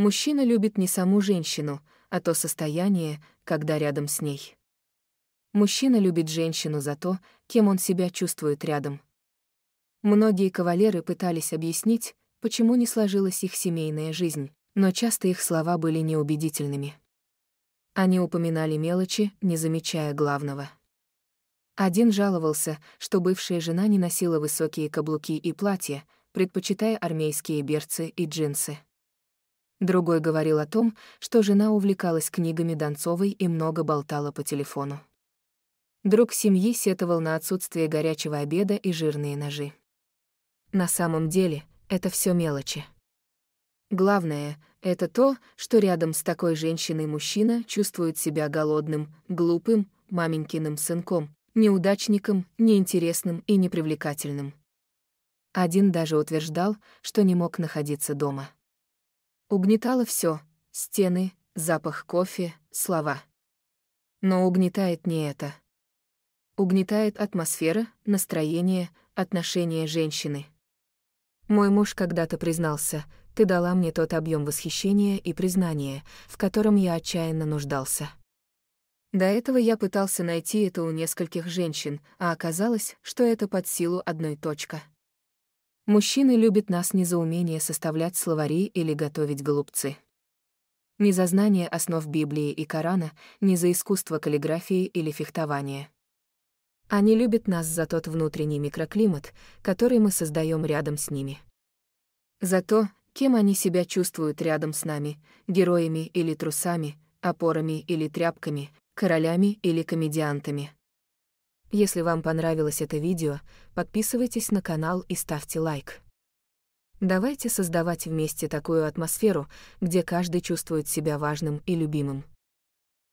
Мужчина любит не саму женщину, а то состояние, когда рядом с ней. Мужчина любит женщину за то, кем он себя чувствует рядом. Многие кавалеры пытались объяснить, почему не сложилась их семейная жизнь, но часто их слова были неубедительными. Они упоминали мелочи, не замечая главного. Один жаловался, что бывшая жена не носила высокие каблуки и платья, предпочитая армейские берцы и джинсы. Другой говорил о том, что жена увлекалась книгами Донцовой и много болтала по телефону. Друг семьи сетовал на отсутствие горячего обеда и жирные ножи. На самом деле, это все мелочи. Главное — это то, что рядом с такой женщиной мужчина чувствует себя голодным, глупым, маменькиным сынком, неудачником, неинтересным и непривлекательным. Один даже утверждал, что не мог находиться дома. Угнетало все: стены, запах кофе, слова. Но угнетает не это. Угнетает атмосфера, настроение, отношение женщины. Мой муж когда-то признался, ты дала мне тот объем восхищения и признания, в котором я отчаянно нуждался. До этого я пытался найти это у нескольких женщин, а оказалось, что это под силу одной точка. Мужчины любят нас не за умение составлять словари или готовить голубцы. Не за знание основ Библии и Корана, не за искусство каллиграфии или фехтования. Они любят нас за тот внутренний микроклимат, который мы создаем рядом с ними. За то, кем они себя чувствуют рядом с нами, героями или трусами, опорами или тряпками, королями или комедиантами. Если вам понравилось это видео, подписывайтесь на канал и ставьте лайк. Давайте создавать вместе такую атмосферу, где каждый чувствует себя важным и любимым.